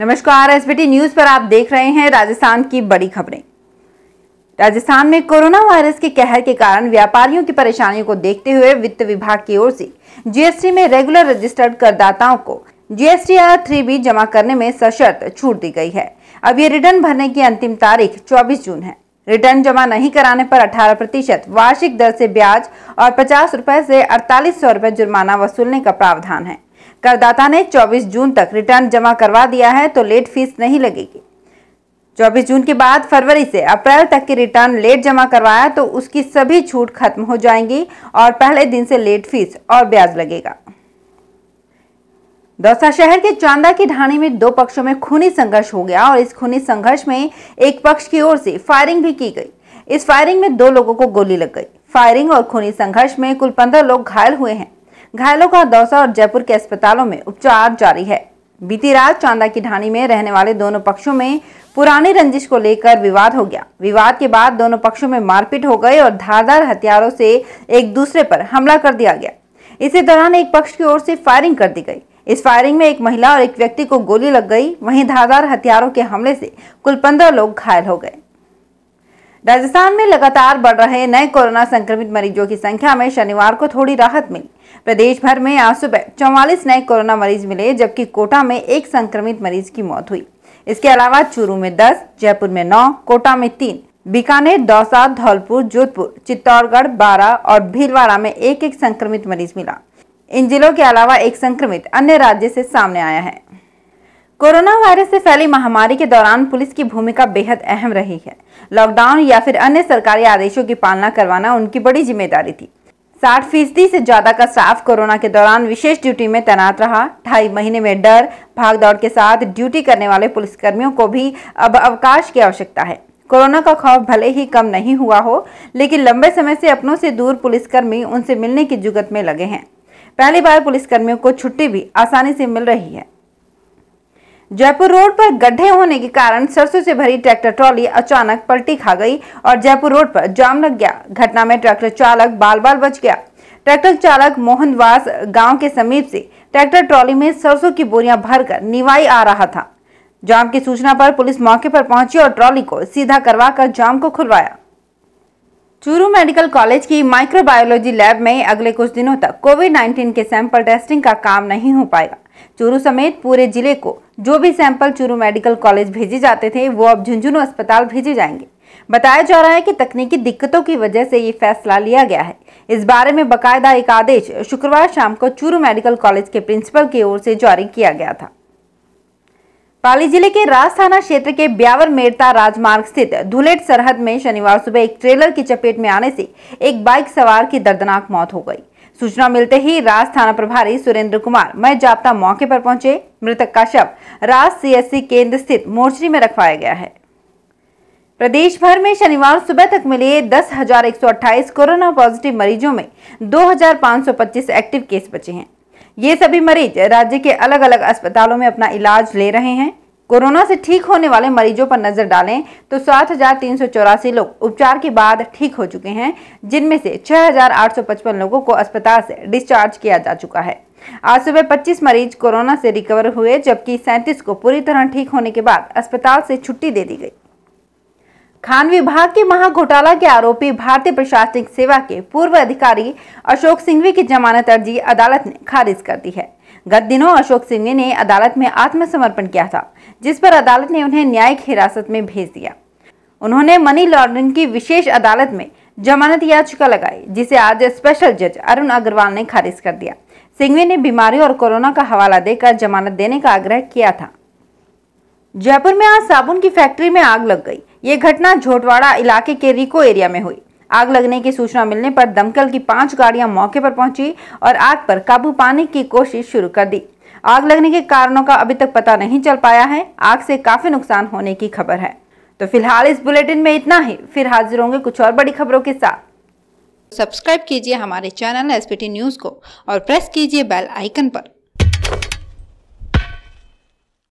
नमस्कार SBT news पर आप देख रहे हैं राजस्थान की बड़ी खबरें राजस्थान में कोरोना वायरस के कहर के कारण व्यापारियों की परेशानियों को देखते हुए वित्त विभाग की ओर से जीएसटी में रेगुलर रजिस्टर्ड करदाताओं को जीएसटी आर थ्री बी जमा करने में सशर्त छूट दी गई है अब ये रिटर्न भरने की अंतिम तारीख चौबीस जून है रिटर्न जमा नहीं कराने पर 18 प्रतिशत वार्षिक दर से ब्याज और पचास रूपए से अड़तालीस सौ रूपए जुर्माना वसूलने का प्रावधान है करदाता ने 24 जून तक रिटर्न जमा करवा दिया है तो लेट फीस नहीं लगेगी 24 जून के बाद फरवरी से अप्रैल तक की रिटर्न लेट जमा करवाया तो उसकी सभी छूट खत्म हो जाएंगी और पहले दिन से लेट फीस और ब्याज लगेगा दौसा शहर के चांदा की ढाणी में दो पक्षों में खूनी संघर्ष हो गया और इस खूनी संघर्ष में एक पक्ष की ओर से फायरिंग भी की गई इस फायरिंग में दो लोगों को गोली लग गई फायरिंग और खूनी संघर्ष में कुल पंद्रह लोग घायल हुए हैं घायलों का दौसा और जयपुर के अस्पतालों में उपचार जारी है बीती रात चांदा की ढाणी में रहने वाले दोनों पक्षों में पुरानी रंजिश को लेकर विवाद हो गया विवाद के बाद दोनों पक्षों में मारपीट हो गई और धारदार हथियारों से एक दूसरे पर हमला कर दिया गया इसी दौरान एक पक्ष की ओर से फायरिंग कर दी गई इस फायरिंग में एक महिला और एक व्यक्ति को गोली लग गई वहीं धारदार हथियारों के हमले से कुल पंद्रह लोग घायल हो गए राजस्थान में लगातार बढ़ रहे नए कोरोना संक्रमित मरीजों की संख्या में शनिवार को थोड़ी राहत मिली प्रदेश भर में आज सुबह चौवालीस नए कोरोना मरीज मिले जबकि कोटा में एक संक्रमित मरीज की मौत हुई इसके अलावा चूरू में दस जयपुर में नौ कोटा में तीन बीकानेर दौसा धौलपुर जोधपुर चित्तौड़गढ़ बारह और भीलवाड़ा में एक एक संक्रमित मरीज मिला इन जिलों के अलावा एक संक्रमित अन्य राज्य से सामने आया है कोरोना वायरस से फैली महामारी के दौरान पुलिस की भूमिका बेहद अहम रही है लॉकडाउन या फिर अन्य सरकारी आदेशों की पालना करवाना उनकी बड़ी जिम्मेदारी थी साठ फीसदी से ज्यादा का स्टाफ कोरोना के दौरान विशेष ड्यूटी में तैनात रहा ढाई महीने में डर भागदौड़ के साथ ड्यूटी करने वाले पुलिसकर्मियों को भी अब अवकाश की आवश्यकता है कोरोना का खौफ भले ही कम नहीं हुआ हो लेकिन लंबे समय से अपनों से दूर पुलिसकर्मी उनसे मिलने की जुगत में लगे हैं पहली बार पुलिसकर्मियों को छुट्टी भी आसानी से मिल रही है जयपुर रोड पर गड्ढे होने के कारण सरसों से भरी ट्रैक्टर ट्रॉली अचानक पलटी खा गई और जयपुर रोड पर जाम लग गया घटना में ट्रैक्टर चालक बाल बाल बच गया ट्रैक्टर चालक मोहनवास गांव के समीप से ट्रैक्टर ट्रॉली में सरसों की बोरियां भरकर निवाई आ रहा था जाम की सूचना पर पुलिस मौके पर पहुंची और ट्रॉली को सीधा करवा कर जाम को खुलवाया चूरू मेडिकल कॉलेज की माइक्रोबायोलॉजी लैब में अगले कुछ दिनों तक कोविड 19 के सैंपल टेस्टिंग का काम नहीं हो पाएगा चूरू समेत पूरे जिले को जो भी सैंपल चूरू मेडिकल कॉलेज भेजे जाते थे वो अब झुंझुनू अस्पताल भेजे जाएंगे बताया जा रहा है कि तकनीकी दिक्कतों की वजह से ये फैसला लिया गया है इस बारे में बकायदा एक आदेश शुक्रवार शाम को चूरू मेडिकल कॉलेज के प्रिंसिपल की ओर से जारी किया गया था पाली जिले के राज थाना क्षेत्र के ब्यावर मेरता राजमार्ग स्थित धुलेट सरहद में शनिवार सुबह एक ट्रेलर की चपेट में आने से एक बाइक सवार की दर्दनाक मौत हो गई सूचना मिलते ही राज थाना प्रभारी सुरेंद्र कुमार मय जाप्ता मौके पर पहुंचे मृतक का शव राज सीएससी केंद्र स्थित मोर्चरी में रखवाया गया है प्रदेश भर में शनिवार सुबह तक मिले दस कोरोना पॉजिटिव मरीजों में 2,525 एक्टिव केस बचे हैं ये सभी मरीज राज्य के अलग अलग अस्पतालों में अपना इलाज ले रहे हैं कोरोना से ठीक होने वाले मरीजों पर नजर डालें तो सात लोग उपचार के बाद ठीक हो चुके हैं जिनमें से 6,855 लोगों को अस्पताल से डिस्चार्ज किया जा चुका है आज सुबह 25 मरीज कोरोना से रिकवर हुए जबकि 37 को पूरी तरह ठीक होने के बाद अस्पताल से छुट्टी दे दी गई खान विभाग के महाघोटाला के आरोपी भारतीय प्रशासनिक सेवा के पूर्व अधिकारी अशोक सिंघवी की जमानत अर्जी अदालत ने खारिज कर दी है गत दिनों अशोक सिंह ने अदालत में आत्मसमर्पण किया था जिस पर अदालत ने उन्हें न्यायिक हिरासत में भेज दिया उन्होंने मनी लॉन्ड्रिंग की विशेष अदालत में जमानत याचिका लगाई जिसे आज स्पेशल जज अरुण अग्रवाल ने खारिज कर दिया सिंघवी ने बीमारी और कोरोना का हवाला देकर जमानत देने का आग्रह किया था जयपुर में आज साबुन की फैक्ट्री में आग लग गई ये घटना झोटवाड़ा इलाके के रिको एरिया में हुई आग लगने की सूचना मिलने पर दमकल की पांच गाड़ियां मौके पर पहुंची और आग पर काबू पाने की कोशिश शुरू कर दी आग लगने के कारणों का अभी तक पता नहीं चल पाया है आग से काफी नुकसान होने की खबर है तो फिलहाल इस बुलेटिन में इतना ही फिर हाजिर होंगे कुछ और बड़ी खबरों के साथ सब्सक्राइब कीजिए हमारे चैनल एस न्यूज़ को और प्रेस कीजिए बेल आइकन पर